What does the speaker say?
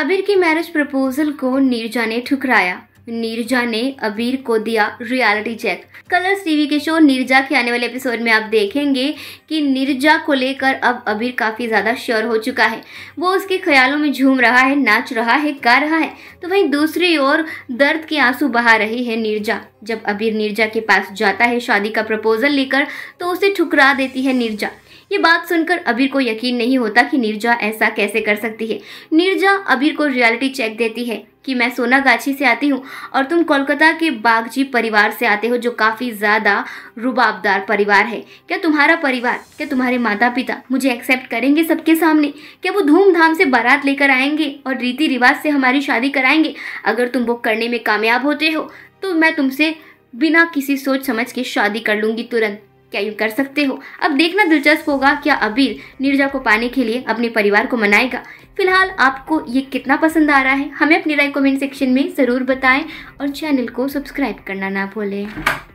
अबीर की marriage proposal को नीरजा ने ठुकराया नीरजा ने अबीर को दिया रियलिटी चेक कलर्स टीवी के शो नीरजा के आने वाले एपिसोड में आप देखेंगे कि नीरजा को लेकर अब अबीर काफ़ी ज़्यादा श्योर हो चुका है वो उसके ख्यालों में झूम रहा है नाच रहा है गा रहा है तो वहीं दूसरी ओर दर्द के आंसू बहा रही है नीरजा जब अबीर नीरजा के पास जाता है शादी का प्रपोजल लेकर तो उसे ठुकरा देती है नीरजा ये बात सुनकर अबीर को यकीन नहीं होता कि नीरजा ऐसा कैसे कर सकती है नीरजा अबीर को रियलिटी चेक देती है कि मैं सोनागाछी से आती हूँ और तुम कोलकाता के बागजी परिवार से आते हो जो काफ़ी ज़्यादा रुबाबदार परिवार है क्या तुम्हारा परिवार क्या तुम्हारे माता पिता मुझे एक्सेप्ट करेंगे सबके सामने क्या वो धूमधाम से बारात लेकर आएंगे और रीति रिवाज से हमारी शादी कराएंगे अगर तुम वो करने में कामयाब होते हो तो मैं तुमसे बिना किसी सोच समझ के शादी कर लूँगी तुरंत क्या यूँ कर सकते हो अब देखना दिलचस्प होगा क्या अबीर नीरजा को पाने के लिए अपने परिवार को मनाएगा फिलहाल आपको ये कितना पसंद आ रहा है हमें अपनी राय कमेंट सेक्शन में ज़रूर बताएं और चैनल को सब्सक्राइब करना ना भूलें